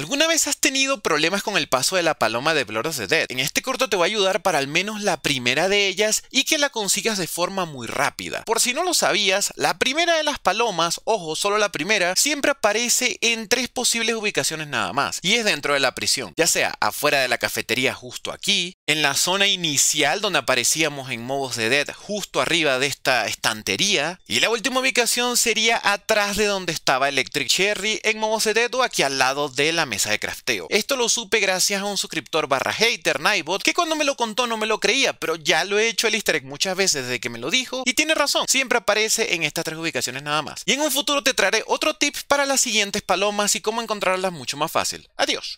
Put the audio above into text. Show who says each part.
Speaker 1: ¿Alguna vez has tenido problemas con el paso de la paloma de Blood of the Dead? En este corto te voy a ayudar para al menos la primera de ellas y que la consigas de forma muy rápida. Por si no lo sabías, la primera de las palomas, ojo, solo la primera, siempre aparece en tres posibles ubicaciones nada más, y es dentro de la prisión, ya sea afuera de la cafetería justo aquí, en la zona inicial donde aparecíamos en Mobos de Dead, justo arriba de esta estantería, y la última ubicación sería atrás de donde estaba Electric Cherry en Mobos de Dead o aquí al lado de la mesa de crafteo. Esto lo supe gracias a un suscriptor barra hater, Nightbot, que cuando me lo contó no me lo creía, pero ya lo he hecho el easter egg muchas veces desde que me lo dijo y tiene razón, siempre aparece en estas tres ubicaciones nada más. Y en un futuro te traeré otro tip para las siguientes palomas y cómo encontrarlas mucho
Speaker 2: más fácil.
Speaker 3: Adiós.